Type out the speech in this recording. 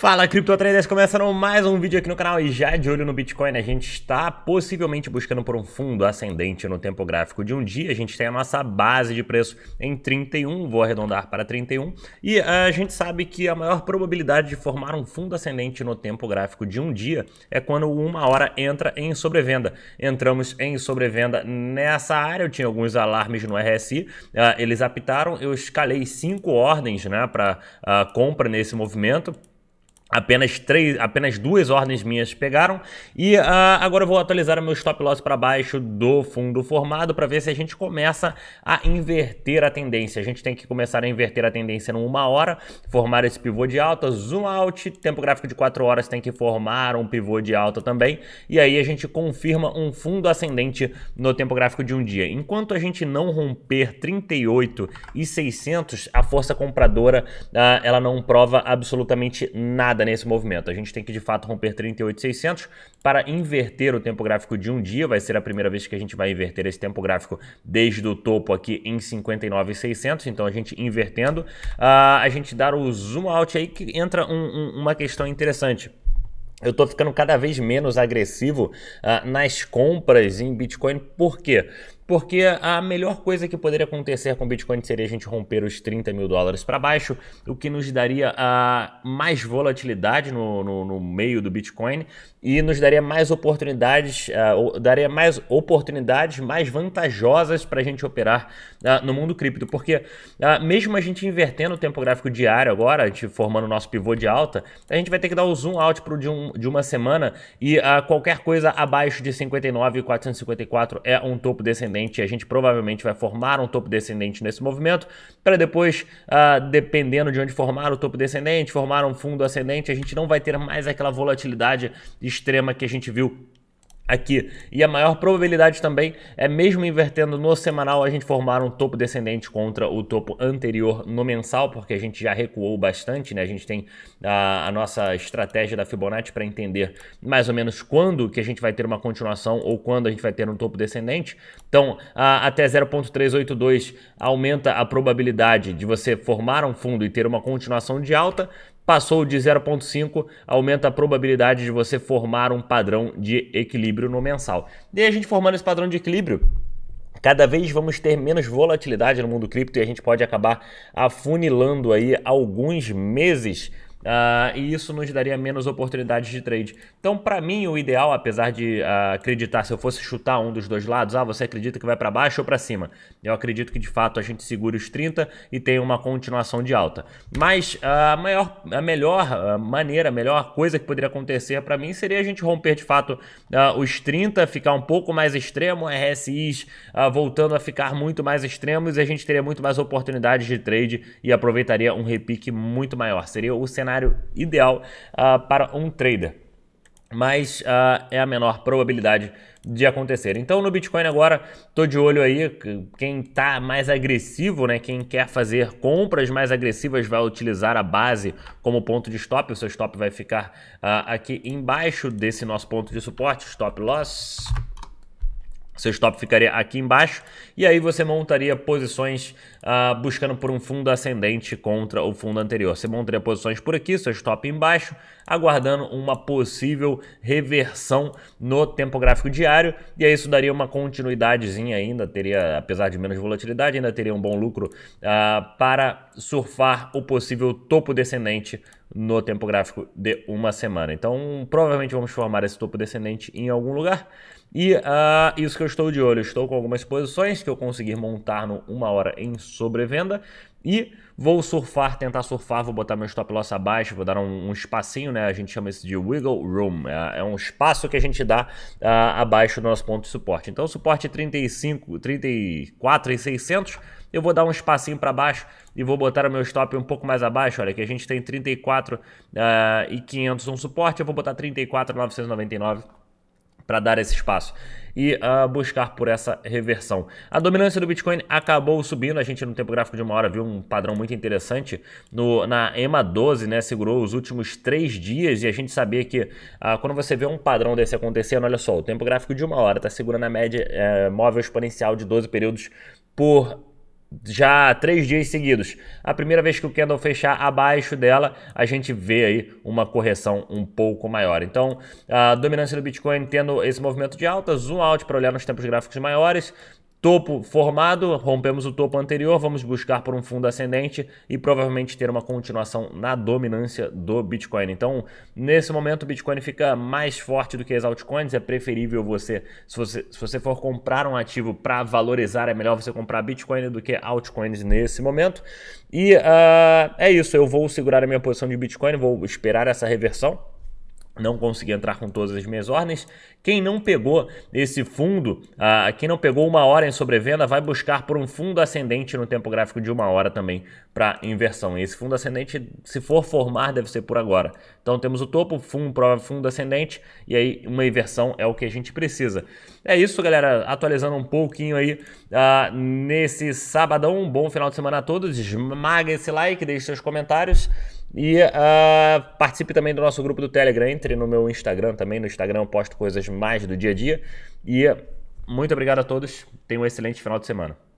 Fala criptotraders, começando mais um vídeo aqui no canal e já de olho no Bitcoin, a gente está possivelmente buscando por um fundo ascendente no tempo gráfico de um dia, a gente tem a nossa base de preço em 31, vou arredondar para 31, e ah, a gente sabe que a maior probabilidade de formar um fundo ascendente no tempo gráfico de um dia é quando uma hora entra em sobrevenda. Entramos em sobrevenda nessa área, eu tinha alguns alarmes no RSI, ah, eles apitaram, eu escalei cinco ordens né, para ah, compra nesse movimento, Apenas, três, apenas duas ordens minhas pegaram e uh, agora eu vou atualizar o meu stop loss para baixo do fundo formado para ver se a gente começa a inverter a tendência. A gente tem que começar a inverter a tendência numa hora, formar esse pivô de alta, zoom out, tempo gráfico de 4 horas tem que formar um pivô de alta também e aí a gente confirma um fundo ascendente no tempo gráfico de um dia. Enquanto a gente não romper 38 e 600, a força compradora uh, ela não prova absolutamente nada nesse movimento. A gente tem que de fato romper 38,600 para inverter o tempo gráfico de um dia. Vai ser a primeira vez que a gente vai inverter esse tempo gráfico desde o topo aqui em 59,600. Então a gente invertendo, ah, a gente dar o zoom out aí que entra um, um, uma questão interessante. Eu estou ficando cada vez menos agressivo uh, nas compras em Bitcoin, por quê? porque a melhor coisa que poderia acontecer com o Bitcoin seria a gente romper os 30 mil dólares para baixo, o que nos daria a mais volatilidade no, no, no, meio do Bitcoin e nos daria mais oportunidades, uh, daria mais oportunidades mais vantajosas para a gente operar uh, no mundo cripto, porque uh, mesmo a gente invertendo o tempo gráfico diário agora, a gente formando o nosso pivô de alta, a gente vai ter que dar o zoom out pro de, um, de uma semana e uh, qualquer coisa abaixo de 59.454 é um topo descendente descendente, e a gente provavelmente vai formar um topo descendente nesse movimento, para depois, uh, dependendo de onde formar o topo descendente, formar um fundo ascendente, a gente não vai ter mais aquela volatilidade extrema que a gente viu aqui. E a maior probabilidade também é mesmo invertendo no semanal a gente formar um topo descendente contra o topo anterior no mensal, porque a gente já recuou bastante, né? A gente tem a, a nossa estratégia da Fibonacci para entender mais ou menos quando que a gente vai ter uma continuação ou quando a gente vai ter um topo descendente. Então, a, até 0.382 aumenta a probabilidade de você formar um fundo e ter uma continuação de alta. Passou de 0,5, aumenta a probabilidade de você formar um padrão de equilíbrio no mensal. E a gente formando esse padrão de equilíbrio, Cada vez vamos ter menos volatilidade no mundo cripto e a gente pode acabar afunilando aí alguns meses Uh, e isso nos daria menos oportunidades de trade. Então, para mim, o ideal, apesar de uh, acreditar, se eu fosse chutar um dos dois lados, ah, você acredita que vai para baixo ou para cima? Eu acredito que de fato a gente segura os 30 e tem uma continuação de alta. Mas uh, a, maior, a melhor maneira, a melhor coisa que poderia acontecer para mim seria a gente romper de fato os 30, ficar um pouco mais extremo, RSIs voltando a ficar muito mais extremos e a gente teria muito mais oportunidades de trade e aproveitaria um repique muito maior. Seria o cenário cenário ideal uh, para um trader, mas uh, é a menor probabilidade de acontecer. Então no Bitcoin agora tô de olho aí, quem tá mais agressivo, né, quem quer fazer compras mais agressivas vai utilizar a base como ponto de stop, o seu stop vai ficar uh, aqui embaixo desse nosso ponto de suporte, stop loss seu stop ficaria aqui embaixo e aí você montaria posições uh, buscando por um fundo ascendente contra o fundo anterior. Você montaria posições por aqui, seu stop embaixo, aguardando uma possível reversão no tempo gráfico diário e aí isso daria uma continuidadezinha ainda, teria, apesar de menos volatilidade, ainda teria um bom lucro uh, para surfar o possível topo descendente no tempo gráfico de uma semana. Então, provavelmente vamos formar esse topo descendente em algum lugar. E uh, isso que eu estou de olho, estou com algumas posições que eu consegui montar no uma hora em sobrevenda e vou surfar, tentar surfar, vou botar meu stop loss abaixo, vou dar um, um espacinho, né? A gente chama isso de wiggle room, é, é um espaço que a gente dá uh, abaixo do nosso ponto de suporte. Então, suporte 35, 34 e 600 eu vou dar um espacinho para baixo e vou botar o meu stop um pouco mais abaixo. Olha, que a gente tem 34 uh, e 500 ah, um suporte, eu vou botar 34,999 para dar esse espaço e uh, buscar por essa reversão. A dominância do Bitcoin acabou subindo, a gente no tempo gráfico de uma hora viu um padrão muito interessante no, na EMA 12, né, segurou os últimos três dias e a gente sabia que uh, quando você vê um padrão desse acontecendo, olha só, o tempo gráfico de uma hora está segurando a média uh, móvel exponencial de 12 períodos por já três dias seguidos. A primeira vez que o candle fechar abaixo dela, a gente vê aí uma correção um pouco maior. Então, a dominância do Bitcoin tendo esse movimento de alta, zoom out para olhar nos tempos gráficos maiores, Topo formado, rompemos o topo anterior, vamos buscar por um fundo ascendente e provavelmente ter uma continuação na dominância do Bitcoin. Então, nesse momento, o Bitcoin fica mais forte do que as altcoins. É preferível você, se você, se você for comprar um ativo para valorizar, é melhor você comprar Bitcoin do que altcoins nesse momento. E uh, é isso, eu vou segurar a minha posição de Bitcoin, vou esperar essa reversão não consegui entrar com todas as minhas ordens. Quem não pegou esse fundo, ah, quem não pegou uma hora em sobrevenda, vai buscar por um fundo ascendente no tempo gráfico de uma hora também para inversão. E esse fundo ascendente, se for formar, deve ser por agora. Então temos o topo, fundo, prova, fundo ascendente, e aí uma inversão é o que a gente precisa. É isso, galera. Atualizando um pouquinho aí ah, nesse sabadão. Um bom final de semana a todos. Esmaga esse like, deixe seus comentários. E uh, participe também do nosso grupo do Telegram, entre no meu Instagram também. No Instagram eu posto coisas mais do dia a dia. E muito obrigado a todos. Tenham um excelente final de semana.